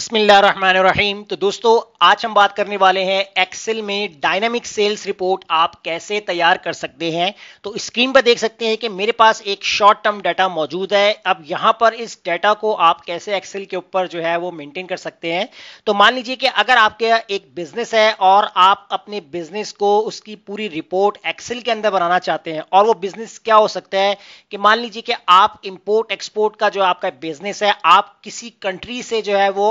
बिस्मिल्लाम तो दोस्तों आज हम बात करने वाले हैं एक्सेल में डायनामिक सेल्स रिपोर्ट आप कैसे तैयार कर सकते हैं तो स्क्रीन पर देख सकते हैं कि मेरे पास एक शॉर्ट टर्म डाटा मौजूद है अब यहाँ पर इस डाटा को आप कैसे एक्सेल के ऊपर जो है वो मेंटेन कर सकते हैं तो मान लीजिए कि अगर आपके एक बिजनेस है और आप अपने बिजनेस को उसकी पूरी रिपोर्ट एक्सेल के अंदर बनाना चाहते हैं और वो बिजनेस क्या हो सकता है कि मान लीजिए कि आप इम्पोर्ट एक्सपोर्ट का जो आपका बिजनेस है आप किसी कंट्री से जो है वो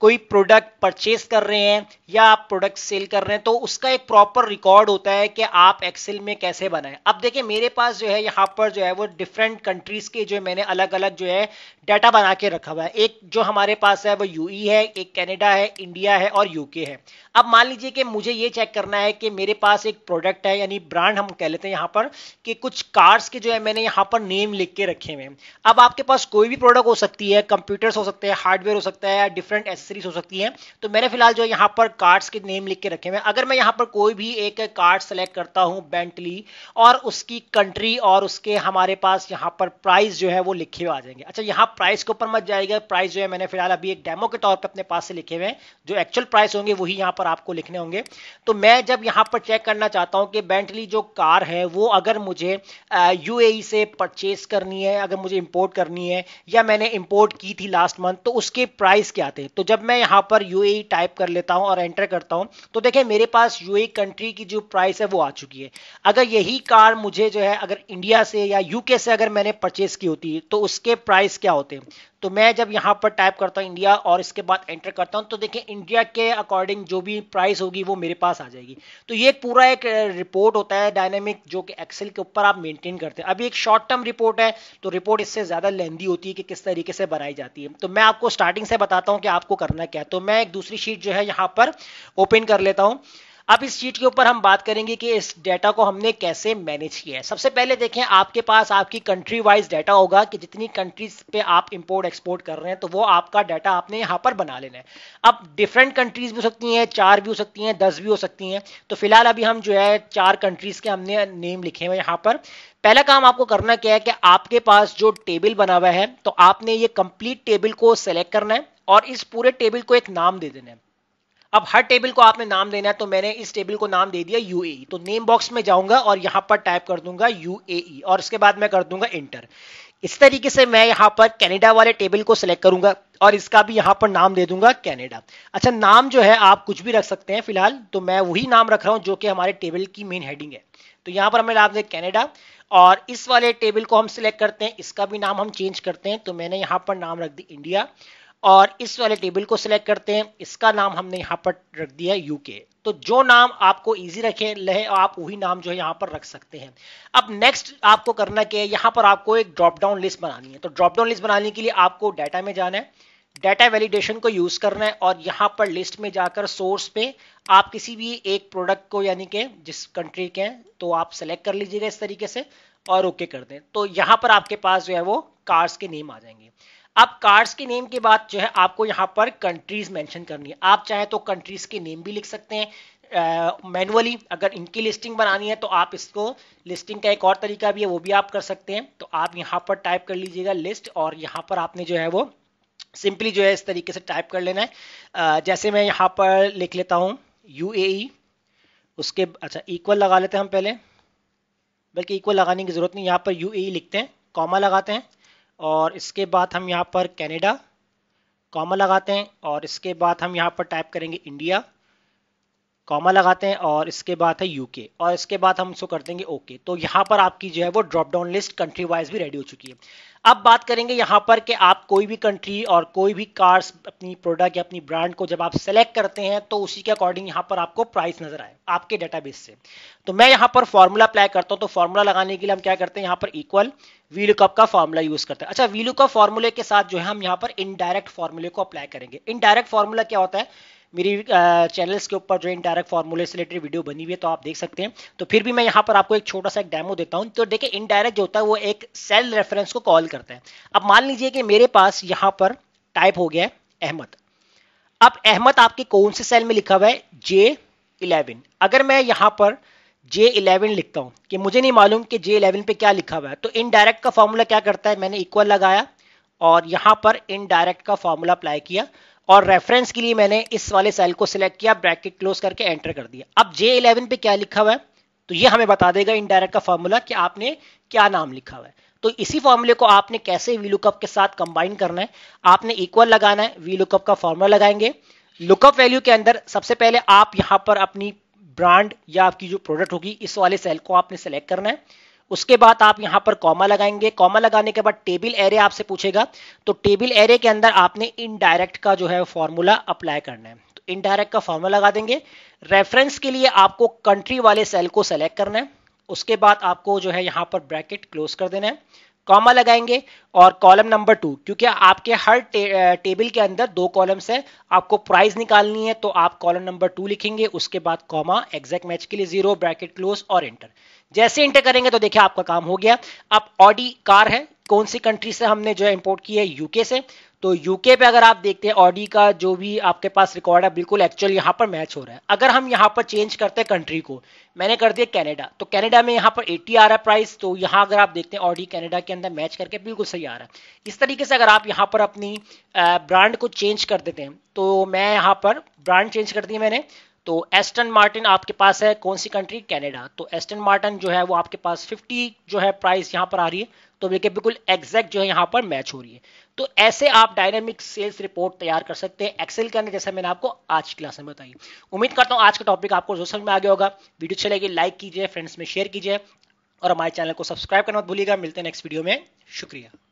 कोई प्रोडक्ट परचेस कर रहे हैं या आप प्रोडक्ट सेल कर रहे हैं तो उसका एक प्रॉपर रिकॉर्ड होता है कि आप एक्सेल में कैसे बनाएं अब देखिए मेरे पास जो है यहाँ पर जो है वो डिफरेंट कंट्रीज के जो मैंने अलग अलग जो है डाटा बना के रखा हुआ है एक जो हमारे पास है वो यू e है एक कैनेडा है इंडिया है और यूके है अब मान लीजिए कि मुझे ये चेक करना है कि मेरे पास एक प्रोडक्ट है यानी ब्रांड हम कह लेते हैं यहाँ पर कि कुछ कार्स के जो है मैंने यहाँ पर नेम लिख के रखे हुए हैं अब आपके पास कोई भी प्रोडक्ट हो सकती है कंप्यूटर्स हो सकते हैं हार्डवेयर हो सकता है डिफरेंट ऐसे एक्सेसरीज हो सकती है तो मैंने फिलहाल जो यहाँ पर कार्ड्स के नेम लिख के रखे हुए अगर मैं यहाँ पर कोई भी एक कार्ड सेलेक्ट करता हूँ बेंटली और उसकी कंट्री और उसके हमारे पास यहाँ पर प्राइस जो है वो लिखे हुए आ जाएंगे अच्छा यहाँ प्राइस के ऊपर मत जाएगा प्राइस जो है मैंने फिलहाल अभी एक डेमो के तौर पर अपने पास से लिखे हुए हैं जो एक्चुअल प्राइस होंगे वही यहाँ पर आपको लिखने होंगे तो मैं जब यहाँ पर चेक करना चाहता हूँ कि बेंटली जो कार है वो अगर मुझे यू e से परचेस करनी है अगर मुझे इम्पोर्ट करनी है या मैंने इम्पोर्ट की थी लास्ट मंथ तो उसके प्राइस क्या थे तो जब जब मैं यहाँ पर यूए टाइप e कर लेता हूँ और एंटर करता हूँ तो देखिए मेरे पास यूए कंट्री e की जो प्राइस है वो आ चुकी है अगर यही कार मुझे जो है अगर इंडिया से या यूके से अगर मैंने परचेस की होती तो उसके प्राइस क्या होते तो मैं जब यहां पर टाइप करता हूं इंडिया और इसके बाद एंटर करता हूं तो देखिए इंडिया के अकॉर्डिंग जो भी प्राइस होगी वो मेरे पास आ जाएगी तो ये एक पूरा एक रिपोर्ट होता है डायनेमिक जो कि एक्सेल के ऊपर आप मेंटेन करते हैं अभी एक शॉर्ट टर्म रिपोर्ट है तो रिपोर्ट इससे ज़्यादा लेंदी होती है कि किस तरीके से बनाई जाती है तो मैं आपको स्टार्टिंग से बताता हूं कि आपको करना क्या है तो मैं एक दूसरी शीट जो है यहाँ पर ओपन कर लेता हूँ अब इस शीट के ऊपर हम बात करेंगे कि इस डेटा को हमने कैसे मैनेज किया है सबसे पहले देखें आपके पास आपकी कंट्री वाइज डेटा होगा कि जितनी कंट्रीज पे आप इंपोर्ट एक्सपोर्ट कर रहे हैं तो वो आपका डेटा आपने यहाँ पर बना लेना है अब डिफरेंट कंट्रीज भी हो सकती हैं चार भी हो सकती हैं दस भी हो सकती हैं तो फिलहाल अभी हम जो है चार कंट्रीज के हमने नेम लिखे हुए यहाँ पर पहला काम आपको करना क्या है कि आपके पास जो टेबल बना हुआ है तो आपने ये कंप्लीट टेबल को सेलेक्ट करना है और इस पूरे टेबल को एक नाम दे देना है अब हर टेबल को आपने नाम देना है तो मैंने इस टेबल को नाम दे दिया ए e। तो नेम बॉक्स में जाऊंगा और यहां पर टाइप कर दूंगा ए e। और इसके बाद मैं कर दूंगा इंटर इस तरीके से मैं यहां पर कनाडा वाले टेबल को सिलेक्ट करूंगा और इसका भी यहां पर नाम दे दूंगा कनाडा अच्छा नाम जो है आप कुछ भी रख सकते हैं फिलहाल तो मैं वही नाम रख रहा हूं जो कि हमारे टेबल की मेन हेडिंग है तो यहां पर हमें नाम दे कैनेडा और इस वाले टेबल को हम सिलेक्ट करते हैं इसका भी नाम हम चेंज करते हैं तो मैंने यहां पर नाम रख दी इंडिया और इस वाले टेबल को सिलेक्ट करते हैं इसका नाम हमने यहाँ पर रख दिया है यूके तो जो नाम आपको इजी रखे लहे आप वही नाम जो है यहाँ पर रख सकते हैं अब नेक्स्ट आपको करना क्या है यहाँ पर आपको एक ड्रॉप डाउन लिस्ट बनानी है तो ड्रॉप डाउन लिस्ट बनाने के लिए आपको डाटा में जाना है डाटा वैलिडेशन को यूज करना है और यहाँ पर लिस्ट में जाकर सोर्स पे आप किसी भी एक प्रोडक्ट को यानी कि जिस कंट्री के हैं तो आप सेलेक्ट कर लीजिएगा इस तरीके से और ओके okay कर दें तो यहाँ पर आपके पास जो है वो कार्स के नेम आ जाएंगे अब कार्ड्स के नेम के बाद जो है आपको यहाँ पर कंट्रीज मेंशन करनी है आप चाहे तो कंट्रीज के नेम भी लिख सकते हैं मैनुअली uh, अगर इनकी लिस्टिंग बनानी है तो आप इसको लिस्टिंग का एक और तरीका भी है वो भी आप कर सकते हैं तो आप यहाँ पर टाइप कर लीजिएगा लिस्ट और यहाँ पर आपने जो है वो सिंपली जो है इस तरीके से टाइप कर लेना है uh, जैसे मैं यहाँ पर लिख लेता हूँ यू e, उसके अच्छा इक्वल लगा लेते हैं हम पहले बल्कि इक्वल लगाने की जरूरत नहीं यहाँ पर यू e लिखते हैं कॉमा लगाते हैं और इसके बाद हम यहाँ पर कैनेडा कॉमा लगाते हैं और इसके बाद हम यहाँ पर टाइप करेंगे इंडिया कॉमा लगाते हैं और इसके बाद है यूके और इसके बाद हम इसको कर देंगे ओके तो यहाँ पर आपकी जो है वो drop down list country wise भी रेडी हो चुकी है अब बात करेंगे यहाँ पर कि आप कोई भी कंट्री और कोई भी कार्स अपनी प्रोडक्ट या अपनी ब्रांड को जब आप सेलेक्ट करते हैं तो उसी के अकॉर्डिंग यहाँ पर आपको प्राइस नजर आए आपके डेटाबेस से तो मैं यहाँ पर फॉर्मूला अप्लाई करता हूँ तो फॉर्मूला लगाने के लिए हम क्या करते हैं यहाँ पर इक्वल वी का फॉर्मूला यूज करते हैं अच्छा वी फॉर्मूले के साथ जो है हम यहाँ पर इनडायरेक्ट फॉर्मूले को अप्लाई करेंगे इनडायरेक्ट फॉर्मूला क्या होता है मेरी चैनल्स के ऊपर जो इनडायरेक्ट फॉर्मूले से रिलेटेड वीडियो बनी हुई है तो आप देख सकते हैं तो फिर भी मैं यहाँ पर आपको एक छोटा सा एक डेमो देता हूँ तो देखिए इनडायरेक्ट जो होता है वो एक सेल रेफरेंस को कॉल करता है अब मान लीजिए कि मेरे पास यहाँ पर टाइप हो गया है अहमद अब अहमद आपके कौन से सेल में लिखा हुआ है जे इलेवन अगर मैं यहाँ पर जे इलेवन लिखता हूँ कि मुझे नहीं मालूम कि जे इलेवन पे क्या लिखा हुआ है तो इनडायरेक्ट का फॉर्मूला क्या करता है मैंने इक्वल लगाया और यहाँ पर इनडायरेक्ट का फॉर्मूला अप्लाई किया और रेफरेंस के लिए मैंने इस वाले सेल को सिलेक्ट किया ब्रैकेट क्लोज करके एंटर कर दिया अब जे इलेवन पे क्या लिखा हुआ है तो ये हमें बता देगा इनडायरेक्ट का फॉर्मूला कि आपने क्या नाम लिखा हुआ है तो इसी फॉर्मूले को आपने कैसे वी लुकअप के साथ कंबाइन करना है आपने इक्वल लगाना है वी लुकअप का फॉर्मूला लगाएंगे लुकअप वैल्यू के अंदर सबसे पहले आप यहां पर अपनी ब्रांड या आपकी जो प्रोडक्ट होगी इस वाले सेल को आपने सेलेक्ट करना है उसके बाद आप यहां पर कॉमा लगाएंगे कॉमा लगाने के बाद टेबल एरे आपसे पूछेगा तो टेबल एरे के अंदर आपने इनडायरेक्ट का जो है फॉर्मूला अप्लाई करना है तो इनडायरेक्ट का फॉर्मूला लगा देंगे रेफरेंस के लिए आपको कंट्री वाले सेल को सेलेक्ट करना है उसके बाद आपको जो है यहां पर ब्रैकेट क्लोज कर देना है कॉमा लगाएंगे और कॉलम नंबर टू क्योंकि आपके हर टे, टेबल के अंदर दो कॉलम्स है आपको प्राइस निकालनी है तो आप कॉलम नंबर टू लिखेंगे उसके बाद कॉमा एग्जैक्ट मैच के लिए जीरो ब्रैकेट क्लोज और एंटर जैसे इंटर करेंगे तो देखिए आपका काम हो गया अब ऑडी कार है कौन सी कंट्री से हमने जो है इम्पोर्ट की है यूके से तो यूके पे अगर आप देखते हैं ऑडी का जो भी आपके पास रिकॉर्ड है बिल्कुल एक्चुअल यहाँ पर मैच हो रहा है अगर हम यहाँ पर चेंज करते हैं कंट्री को मैंने कर दिया कनाडा तो कनाडा में यहाँ पर 80 आ रहा है प्राइस तो यहाँ अगर आप देखते हैं ऑडी कनाडा के अंदर मैच करके बिल्कुल सही आ रहा है इस तरीके से अगर आप यहाँ पर अपनी ब्रांड को चेंज कर देते हैं तो मैं यहाँ पर ब्रांड चेंज कर दी मैंने तो एस्टन मार्टिन आपके पास है कौन सी कंट्री कनाडा तो एस्टन मार्टिन जो है वो आपके पास 50 जो है प्राइस यहां पर आ रही है तो देखिए बिल्कुल एग्जैक्ट जो है यहां पर मैच हो रही है तो ऐसे आप डायनेमिक सेल्स रिपोर्ट तैयार कर सकते हैं एक्सेल के अंदर जैसे मैंने आपको आज की क्लास में बताई उम्मीद करता हूं आज का टॉपिक आपको जो समझ में आ गया होगा वीडियो चलेगी लाइक कीजिए फ्रेंड्स में शेयर कीजिए और हमारे चैनल को सब्सक्राइब करना मत भूलिएगा मिलते हैं नेक्स्ट वीडियो में शुक्रिया